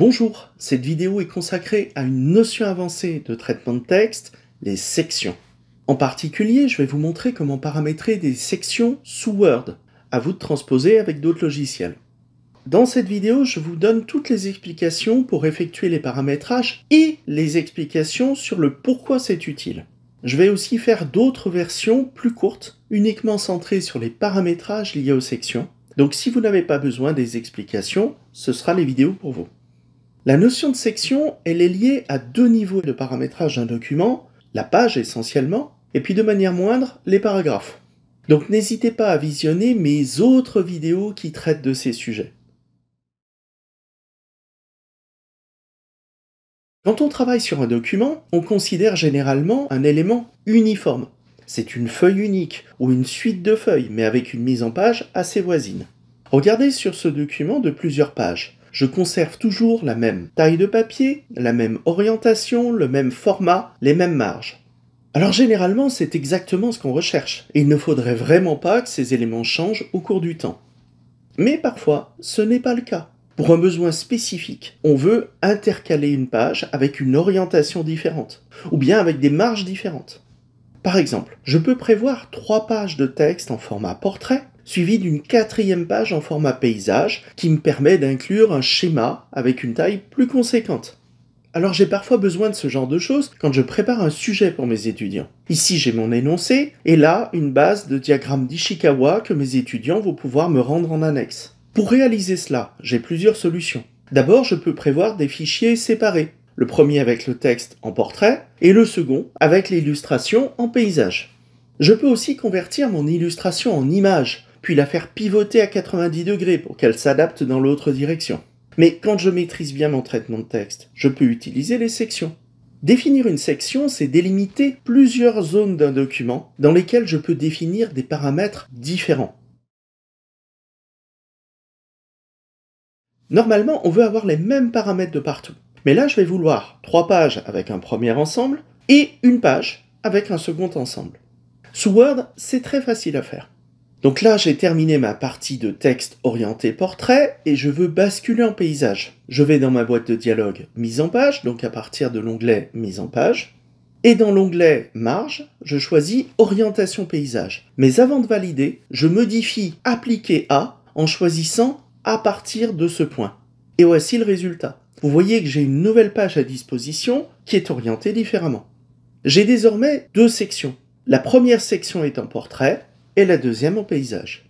Bonjour, cette vidéo est consacrée à une notion avancée de traitement de texte, les sections. En particulier, je vais vous montrer comment paramétrer des sections sous Word, à vous de transposer avec d'autres logiciels. Dans cette vidéo, je vous donne toutes les explications pour effectuer les paramétrages et les explications sur le pourquoi c'est utile. Je vais aussi faire d'autres versions plus courtes, uniquement centrées sur les paramétrages liés aux sections. Donc si vous n'avez pas besoin des explications, ce sera les vidéos pour vous. La notion de section, elle est liée à deux niveaux de paramétrage d'un document, la page essentiellement, et puis de manière moindre, les paragraphes. Donc n'hésitez pas à visionner mes autres vidéos qui traitent de ces sujets. Quand on travaille sur un document, on considère généralement un élément uniforme. C'est une feuille unique ou une suite de feuilles, mais avec une mise en page assez voisine. Regardez sur ce document de plusieurs pages. Je conserve toujours la même taille de papier, la même orientation, le même format, les mêmes marges. Alors généralement, c'est exactement ce qu'on recherche, et il ne faudrait vraiment pas que ces éléments changent au cours du temps. Mais parfois, ce n'est pas le cas. Pour un besoin spécifique, on veut intercaler une page avec une orientation différente, ou bien avec des marges différentes. Par exemple, je peux prévoir trois pages de texte en format portrait, suivi d'une quatrième page en format paysage qui me permet d'inclure un schéma avec une taille plus conséquente. Alors j'ai parfois besoin de ce genre de choses quand je prépare un sujet pour mes étudiants. Ici j'ai mon énoncé et là une base de diagramme d'Ishikawa que mes étudiants vont pouvoir me rendre en annexe. Pour réaliser cela, j'ai plusieurs solutions. D'abord, je peux prévoir des fichiers séparés. Le premier avec le texte en portrait et le second avec l'illustration en paysage. Je peux aussi convertir mon illustration en image puis la faire pivoter à 90 degrés pour qu'elle s'adapte dans l'autre direction. Mais quand je maîtrise bien mon traitement de texte, je peux utiliser les sections. Définir une section, c'est délimiter plusieurs zones d'un document dans lesquelles je peux définir des paramètres différents. Normalement, on veut avoir les mêmes paramètres de partout. Mais là, je vais vouloir trois pages avec un premier ensemble et une page avec un second ensemble. Sous Word, c'est très facile à faire. Donc là, j'ai terminé ma partie de texte orienté portrait et je veux basculer en paysage. Je vais dans ma boîte de dialogue mise en page, donc à partir de l'onglet mise en page. Et dans l'onglet marge, je choisis orientation paysage. Mais avant de valider, je modifie appliquer à en choisissant à partir de ce point. Et voici le résultat. Vous voyez que j'ai une nouvelle page à disposition qui est orientée différemment. J'ai désormais deux sections. La première section est en portrait et la deuxième en paysage.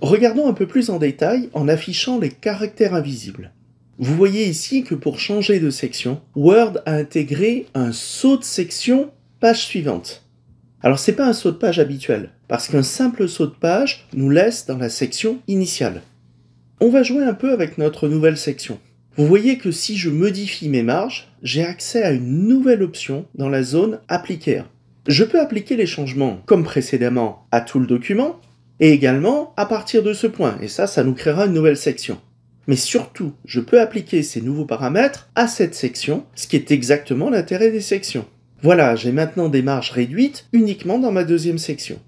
Regardons un peu plus en détail en affichant les caractères invisibles. Vous voyez ici que pour changer de section, Word a intégré un saut de section page suivante. Alors c'est pas un saut de page habituel, parce qu'un simple saut de page nous laisse dans la section initiale. On va jouer un peu avec notre nouvelle section. Vous voyez que si je modifie mes marges, j'ai accès à une nouvelle option dans la zone appliquer. Je peux appliquer les changements, comme précédemment, à tout le document, et également à partir de ce point, et ça, ça nous créera une nouvelle section. Mais surtout, je peux appliquer ces nouveaux paramètres à cette section, ce qui est exactement l'intérêt des sections. Voilà, j'ai maintenant des marges réduites uniquement dans ma deuxième section.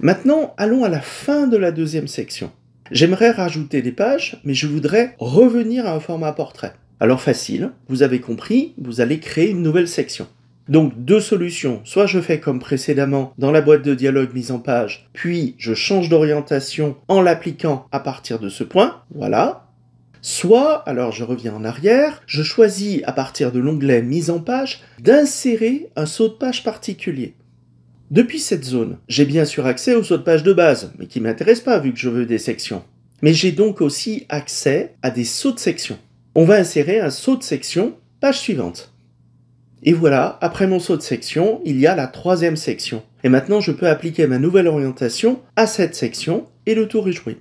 Maintenant, allons à la fin de la deuxième section. J'aimerais rajouter des pages, mais je voudrais revenir à un format portrait. Alors facile, vous avez compris, vous allez créer une nouvelle section. Donc deux solutions. Soit je fais comme précédemment dans la boîte de dialogue mise en page, puis je change d'orientation en l'appliquant à partir de ce point. Voilà. Soit, alors je reviens en arrière, je choisis à partir de l'onglet mise en page d'insérer un saut de page particulier. Depuis cette zone, j'ai bien sûr accès au saut de page de base, mais qui ne m'intéresse pas vu que je veux des sections. Mais j'ai donc aussi accès à des sauts de section. On va insérer un saut de section page suivante. Et voilà, après mon saut de section, il y a la troisième section. Et maintenant, je peux appliquer ma nouvelle orientation à cette section, et le tour est joué.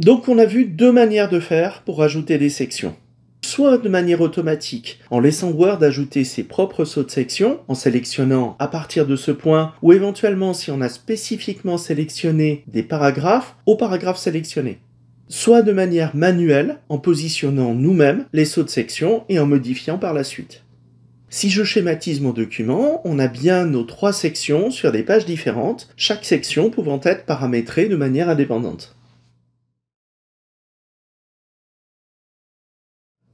Donc on a vu deux manières de faire pour ajouter des sections. Soit de manière automatique, en laissant Word ajouter ses propres sauts de section, en sélectionnant à partir de ce point, ou éventuellement si on a spécifiquement sélectionné des paragraphes, aux paragraphes sélectionnés. Soit de manière manuelle, en positionnant nous-mêmes les sauts de section et en modifiant par la suite. Si je schématise mon document, on a bien nos trois sections sur des pages différentes, chaque section pouvant être paramétrée de manière indépendante.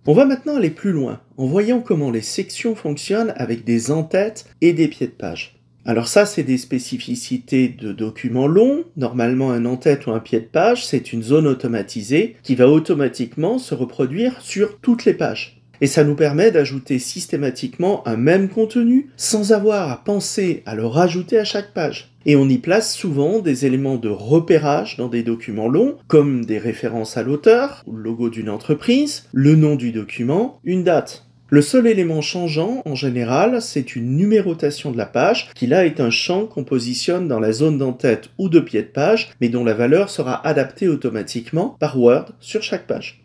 On va maintenant aller plus loin, en voyant comment les sections fonctionnent avec des entêtes et des pieds de page. Alors ça, c'est des spécificités de documents longs. Normalement, un en-tête ou un pied de page, c'est une zone automatisée qui va automatiquement se reproduire sur toutes les pages. Et ça nous permet d'ajouter systématiquement un même contenu sans avoir à penser à le rajouter à chaque page. Et on y place souvent des éléments de repérage dans des documents longs, comme des références à l'auteur, le logo d'une entreprise, le nom du document, une date. Le seul élément changeant, en général, c'est une numérotation de la page, qui là est un champ qu'on positionne dans la zone d'entête ou de pied de page, mais dont la valeur sera adaptée automatiquement par Word sur chaque page.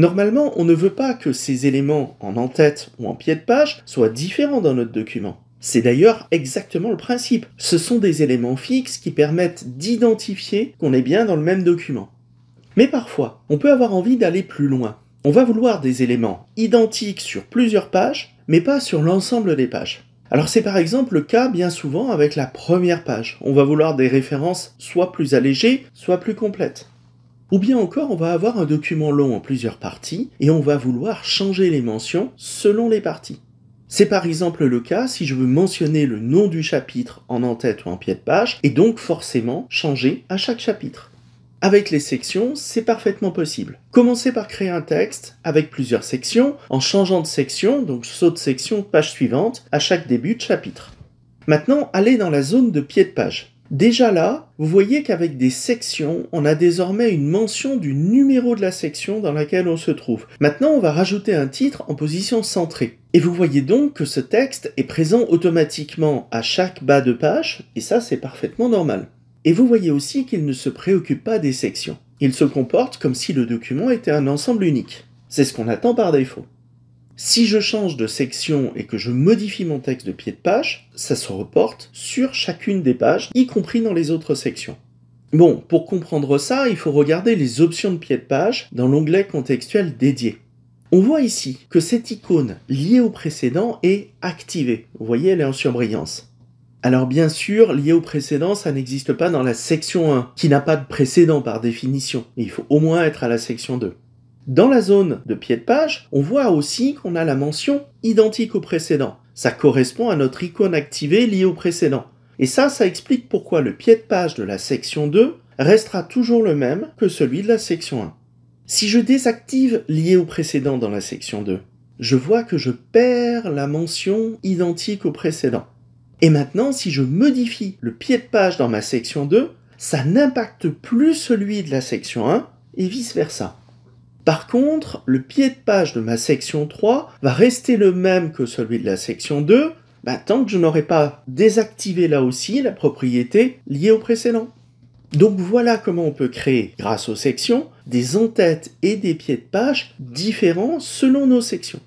Normalement, on ne veut pas que ces éléments en en-tête ou en pied de page soient différents dans notre document. C'est d'ailleurs exactement le principe. Ce sont des éléments fixes qui permettent d'identifier qu'on est bien dans le même document. Mais parfois, on peut avoir envie d'aller plus loin. On va vouloir des éléments identiques sur plusieurs pages, mais pas sur l'ensemble des pages. Alors c'est par exemple le cas bien souvent avec la première page. On va vouloir des références soit plus allégées, soit plus complètes. Ou bien encore, on va avoir un document long en plusieurs parties et on va vouloir changer les mentions selon les parties. C'est par exemple le cas si je veux mentionner le nom du chapitre en en-tête ou en pied de page et donc forcément changer à chaque chapitre. Avec les sections, c'est parfaitement possible. Commencez par créer un texte avec plusieurs sections en changeant de section, donc saut de section, page suivante, à chaque début de chapitre. Maintenant, allez dans la zone de pied de page. Déjà là, vous voyez qu'avec des sections, on a désormais une mention du numéro de la section dans laquelle on se trouve. Maintenant, on va rajouter un titre en position centrée. Et vous voyez donc que ce texte est présent automatiquement à chaque bas de page, et ça c'est parfaitement normal. Et vous voyez aussi qu'il ne se préoccupe pas des sections. Il se comporte comme si le document était un ensemble unique. C'est ce qu'on attend par défaut. Si je change de section et que je modifie mon texte de pied de page, ça se reporte sur chacune des pages, y compris dans les autres sections. Bon, pour comprendre ça, il faut regarder les options de pied de page dans l'onglet contextuel dédié. On voit ici que cette icône liée au précédent est activée. Vous voyez, elle est en surbrillance. Alors bien sûr, liée au précédent, ça n'existe pas dans la section 1, qui n'a pas de précédent par définition. Il faut au moins être à la section 2. Dans la zone de pied de page, on voit aussi qu'on a la mention identique au précédent. Ça correspond à notre icône activée liée au précédent. Et ça, ça explique pourquoi le pied de page de la section 2 restera toujours le même que celui de la section 1. Si je désactive lié au précédent dans la section 2, je vois que je perds la mention identique au précédent. Et maintenant, si je modifie le pied de page dans ma section 2, ça n'impacte plus celui de la section 1 et vice-versa. Par contre, le pied de page de ma section 3 va rester le même que celui de la section 2, bah, tant que je n'aurai pas désactivé là aussi la propriété liée au précédent. Donc voilà comment on peut créer, grâce aux sections, des entêtes et des pieds de page différents selon nos sections.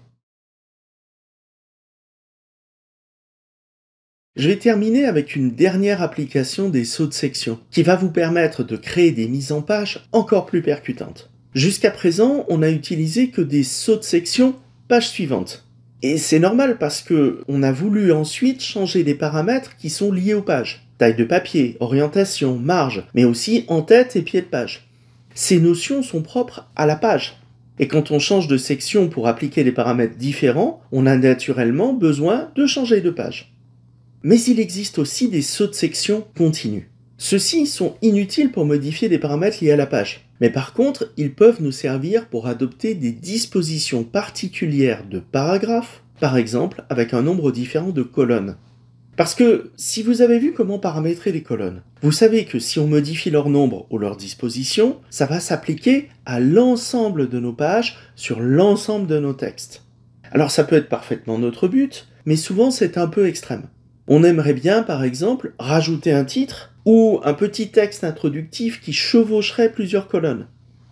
Je vais terminer avec une dernière application des sauts de section, qui va vous permettre de créer des mises en page encore plus percutantes. Jusqu'à présent, on n'a utilisé que des sauts de section page suivante. Et c'est normal parce que on a voulu ensuite changer des paramètres qui sont liés aux pages. Taille de papier, orientation, marge, mais aussi en tête et pied de page. Ces notions sont propres à la page. Et quand on change de section pour appliquer des paramètres différents, on a naturellement besoin de changer de page. Mais il existe aussi des sauts de section continus. Ceux-ci sont inutiles pour modifier des paramètres liés à la page. Mais par contre, ils peuvent nous servir pour adopter des dispositions particulières de paragraphes, par exemple avec un nombre différent de colonnes. Parce que si vous avez vu comment paramétrer les colonnes, vous savez que si on modifie leur nombre ou leur disposition, ça va s'appliquer à l'ensemble de nos pages sur l'ensemble de nos textes. Alors ça peut être parfaitement notre but, mais souvent c'est un peu extrême. On aimerait bien par exemple rajouter un titre ou un petit texte introductif qui chevaucherait plusieurs colonnes.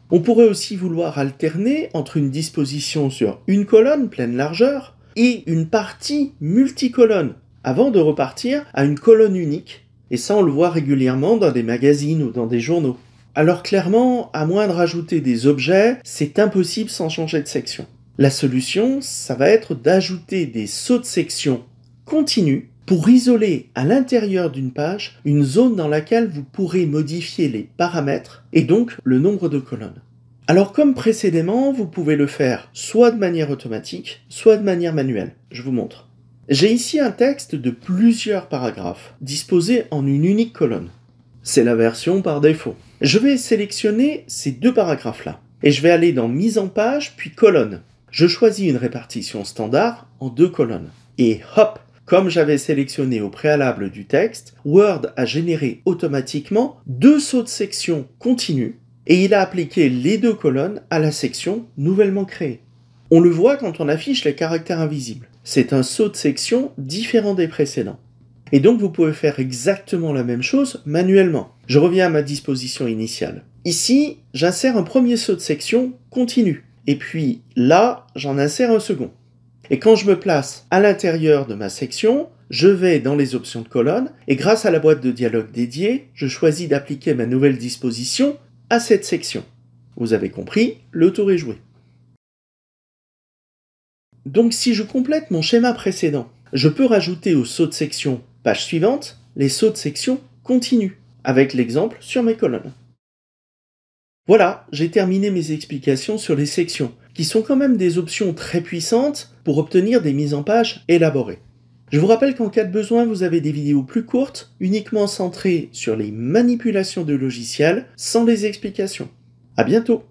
On pourrait aussi vouloir alterner entre une disposition sur une colonne pleine largeur et une partie multicolonne, avant de repartir à une colonne unique. Et ça, on le voit régulièrement dans des magazines ou dans des journaux. Alors clairement, à moins de rajouter des objets, c'est impossible sans changer de section. La solution, ça va être d'ajouter des sauts de section continu pour isoler à l'intérieur d'une page une zone dans laquelle vous pourrez modifier les paramètres et donc le nombre de colonnes. Alors comme précédemment, vous pouvez le faire soit de manière automatique, soit de manière manuelle. Je vous montre. J'ai ici un texte de plusieurs paragraphes, disposés en une unique colonne. C'est la version par défaut. Je vais sélectionner ces deux paragraphes-là, et je vais aller dans Mise en page, puis Colonne. Je choisis une répartition standard en deux colonnes. Et hop, comme j'avais sélectionné au préalable du texte, Word a généré automatiquement deux sauts de section Continu » et il a appliqué les deux colonnes à la section nouvellement créée. On le voit quand on affiche les caractères invisibles. C'est un saut de section différent des précédents. Et donc vous pouvez faire exactement la même chose manuellement. Je reviens à ma disposition initiale. Ici, j'insère un premier saut de section continu. Et puis là, j'en insère un second. Et quand je me place à l'intérieur de ma section, je vais dans les options de colonne et grâce à la boîte de dialogue dédiée, je choisis d'appliquer ma nouvelle disposition à cette section. Vous avez compris, le tour est joué. Donc si je complète mon schéma précédent, je peux rajouter au saut de section page suivante les sauts de section continue », avec l'exemple sur mes colonnes. Voilà, j'ai terminé mes explications sur les sections qui sont quand même des options très puissantes pour obtenir des mises en page élaborées. Je vous rappelle qu'en cas de besoin, vous avez des vidéos plus courtes, uniquement centrées sur les manipulations de logiciels, sans les explications. À bientôt